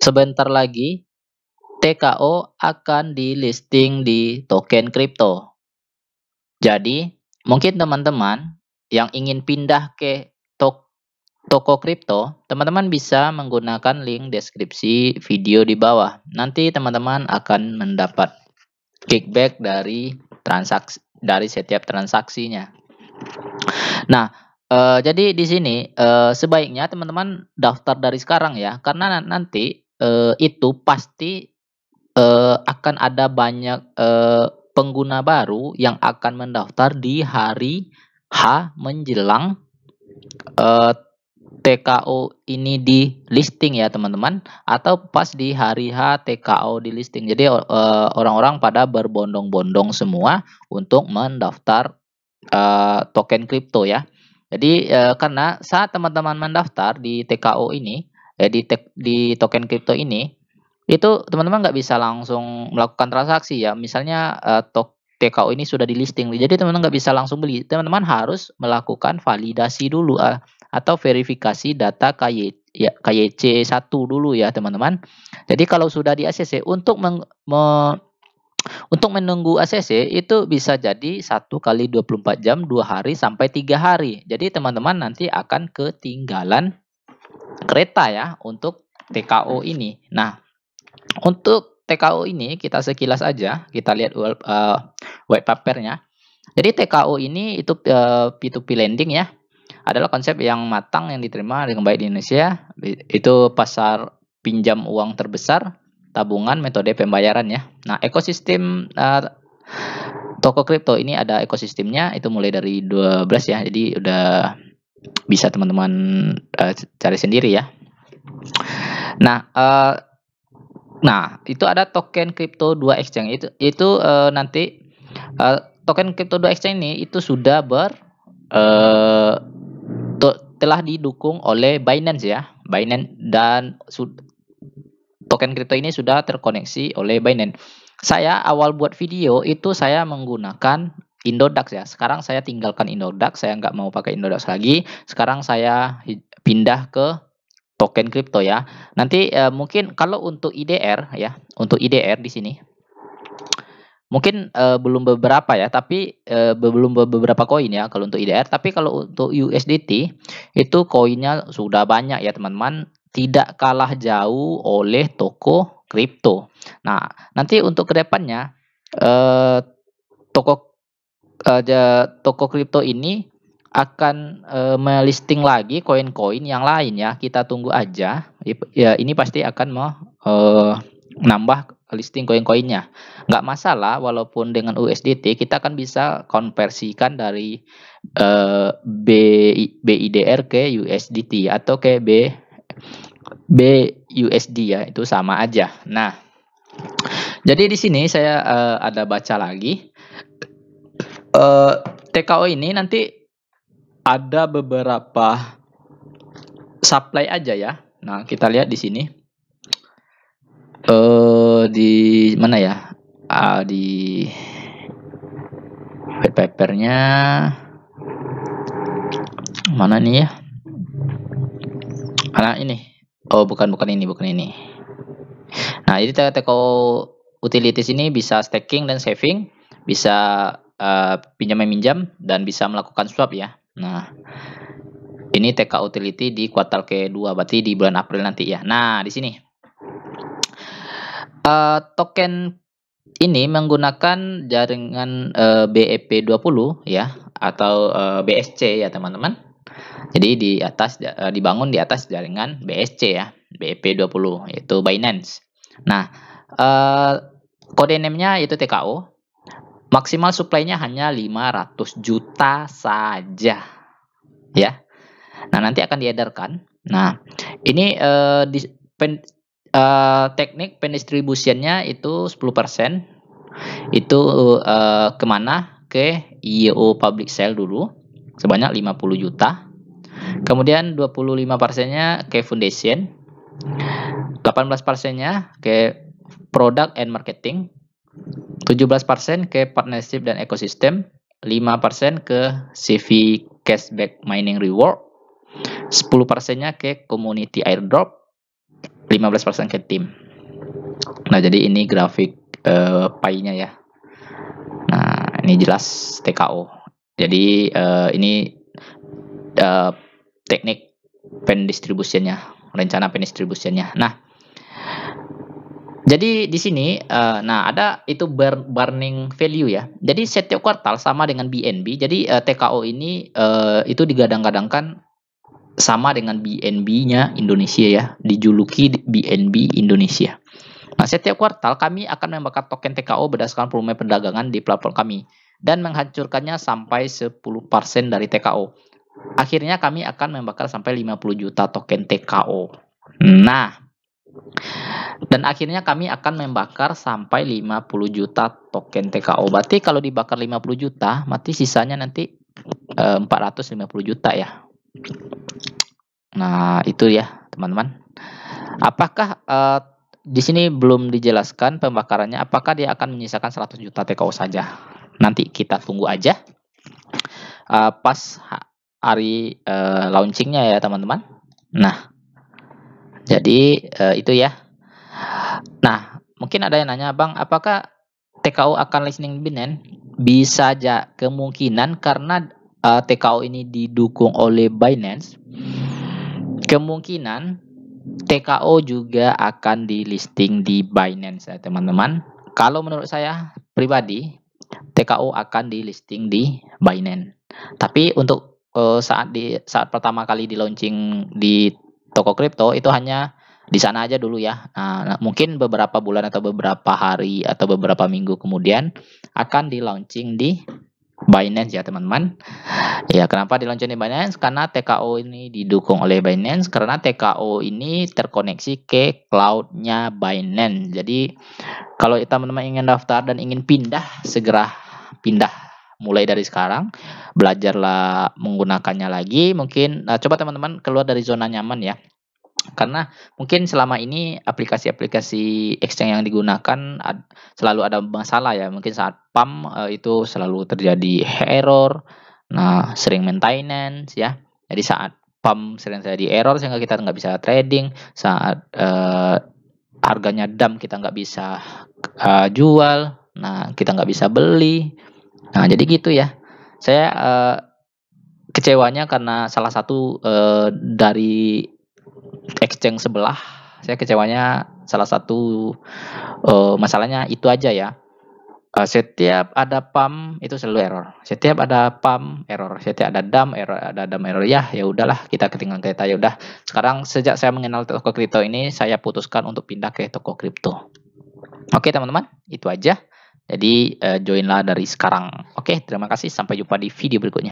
Sebentar lagi, TKO akan di listing di token kripto. Jadi, mungkin teman-teman yang ingin pindah ke tok toko kripto, teman-teman bisa menggunakan link deskripsi video di bawah. Nanti teman-teman akan mendapat kickback dari transaksi dari setiap transaksinya. Nah, e, jadi di sini e, sebaiknya teman-teman daftar dari sekarang ya, karena nanti uh, itu pasti uh, akan ada banyak uh, pengguna baru yang akan mendaftar di hari H menjelang uh, TKO ini di listing ya teman-teman atau pas di hari H TKO di listing. Jadi orang orang-orang pada berbondong-bondong semua untuk mendaftar uh, token kripto ya. Jadi uh, karena saat teman-teman mendaftar di TKO ini ya di di token crypto ini itu teman-teman nggak bisa langsung melakukan transaksi ya. Misalnya uh, eh, TKO ini sudah di listing, jadi teman-teman nggak bisa langsung beli. Teman-teman harus melakukan validasi dulu uh, atau verifikasi data KYC ya KYC 1 dulu ya teman-teman. Jadi kalau sudah di ACC untuk meng, me, untuk menunggu ACC itu bisa jadi satu kali 24 jam, dua hari sampai tiga hari. Jadi teman-teman nanti akan ketinggalan kereta ya untuk TKO hmm. ini. Nah, untuk TKO ini kita sekilas aja kita lihat uh, eh, white papernya. Jadi TKO ini itu uh, eh, P2P lending ya. Adalah konsep yang matang yang diterima dengan baik di Indonesia. Itu pasar pinjam uang terbesar, tabungan, metode pembayaran ya. Nah, ekosistem uh, toko kripto ini ada ekosistemnya itu mulai dari 12 ya. Jadi udah bisa teman-teman uh, cari sendiri ya. Nah, uh, nah itu ada token crypto 2 exchange itu itu uh, nanti uh, token crypto 2 exchange ini itu sudah ber uh, telah didukung oleh Binance ya. Binance dan token crypto ini sudah terkoneksi oleh Binance. Saya awal buat video itu saya menggunakan Indodax ya. Sekarang saya tinggalkan Indodax, saya nggak mau pakai Indodax lagi. Sekarang saya pindah ke token kripto ya. Nanti eh, mungkin kalau untuk IDR ya, untuk IDR di sini mungkin eh, belum beberapa ya tapi eh, belum beberapa koin ya kalau untuk IDR tapi kalau untuk USDT itu koinnya sudah banyak ya teman-teman tidak kalah jauh oleh toko kripto nah nanti untuk kedepannya uh, eh, toko ada toko kripto ini akan uh, melisting lagi koin-koin yang lain ya. Kita tunggu aja. Ya ini pasti akan mau uh, eh, nambah listing koin-koinnya. Nggak masalah walaupun dengan USDT kita akan bisa konversikan dari uh, eh, BIDR ke USDT atau ke B BUSD ya. Itu sama aja. Nah, jadi di sini saya uh, ada baca lagi Eh, TKO ini nanti ada beberapa supply aja ya. Nah, kita lihat di sini. Eh di mana ya? Uh, di white papernya mana nih ya? Nah, ini. Oh, bukan bukan ini, bukan ini. Nah, jadi TKO utilities ini bisa staking dan saving, bisa Pinjaman eh, pinjam meminjam dan bisa melakukan swap ya. Nah, ini TK utility di kuartal ke kedua berarti di bulan April nanti ya. Nah, di sini uh, token ini menggunakan jaringan eh, e uh, BEP20 ya atau uh, BSC ya teman-teman. Jadi di atas uh, dibangun di atas jaringan BSC ya, BEP20 yaitu Binance. Nah, uh, kode name-nya yaitu TKO Maksimal suplainya hanya 500 juta saja. Ya. Nah, nanti akan diedarkan. Nah, ini uh, eh, di, pen, uh, teknik pendistribusiannya itu 10%. Itu uh, kemana? Ke IEO public sale dulu sebanyak 50 juta. Kemudian 25 persennya ke foundation. 18 persennya ke product and marketing 17% ke partnership dan ekosistem, 5% ke CV cashback mining reward, 10%-nya ke community airdrop, 15% ke tim. Nah, jadi ini grafik uh, pie-nya ya. Nah, ini jelas TKO. Jadi uh, ini uh, teknik pendistribusiannya, rencana pen pendistribusiannya. Nah, jadi di sini, uh, nah ada itu burning value ya. Jadi setiap kuartal sama dengan BNB. Jadi uh, eh, TKO ini uh, itu digadang-gadangkan sama dengan BNB-nya Indonesia ya, dijuluki BNB Indonesia. Nah setiap kuartal kami akan membakar token TKO berdasarkan volume perdagangan di platform kami dan menghancurkannya sampai 10% dari TKO. Akhirnya kami akan membakar sampai 50 juta token TKO. Nah, dan akhirnya kami akan membakar sampai 50 juta token TKO. Berarti kalau dibakar 50 juta, mati sisanya nanti 450 eh, juta ya. Nah, itu ya, teman-teman. Apakah e, di sini belum dijelaskan pembakarannya apakah dia akan menyisakan 100 juta TKO saja. Nanti kita tunggu aja. Uh, pas hari uh, launchingnya ya teman-teman. Nah, jadi uh, itu ya. Nah, mungkin ada yang nanya, Bang, apakah TKO akan listening binen? Bisa aja kemungkinan karena uh, eh, TKO ini didukung oleh Binance. Kemungkinan TKO juga akan di listing di Binance ya, teman-teman. Kalau menurut saya pribadi, TKO akan di listing di Binance. Tapi untuk uh, saat di saat pertama kali di launching di toko kripto itu hanya di sana aja dulu ya. Nah, nah, mungkin beberapa bulan atau beberapa hari atau beberapa minggu kemudian akan di launching di Binance ya teman-teman. Ya kenapa di launching di Binance? Karena TKO ini didukung oleh Binance karena TKO ini terkoneksi ke cloudnya Binance. Jadi kalau teman-teman ingin daftar dan ingin pindah segera pindah mulai dari sekarang belajarlah menggunakannya lagi mungkin nah, coba teman-teman keluar dari zona nyaman ya karena mungkin selama ini aplikasi-aplikasi exchange yang digunakan ad, selalu ada masalah ya mungkin saat pump e, eh, itu selalu terjadi error nah sering maintenance ya jadi saat pump sering terjadi error sehingga kita nggak bisa trading saat e, harganya dam kita nggak bisa e, jual nah kita nggak bisa beli Nah, jadi gitu ya. Saya uh, kecewanya karena salah satu uh, dari exchange sebelah, saya kecewanya salah satu uh, masalahnya itu aja ya. Uh, setiap ada pump itu selalu error. Setiap ada pump error. Setiap ada dam error, ada dam error. Ya, ya udahlah kita ketinggalan kereta ya udah. Sekarang sejak saya mengenal toko kripto ini, saya putuskan untuk pindah ke toko kripto. Oke teman-teman, itu aja. Jadi uh, joinlah dari sekarang. Oke, terima kasih. Sampai jumpa di video berikutnya.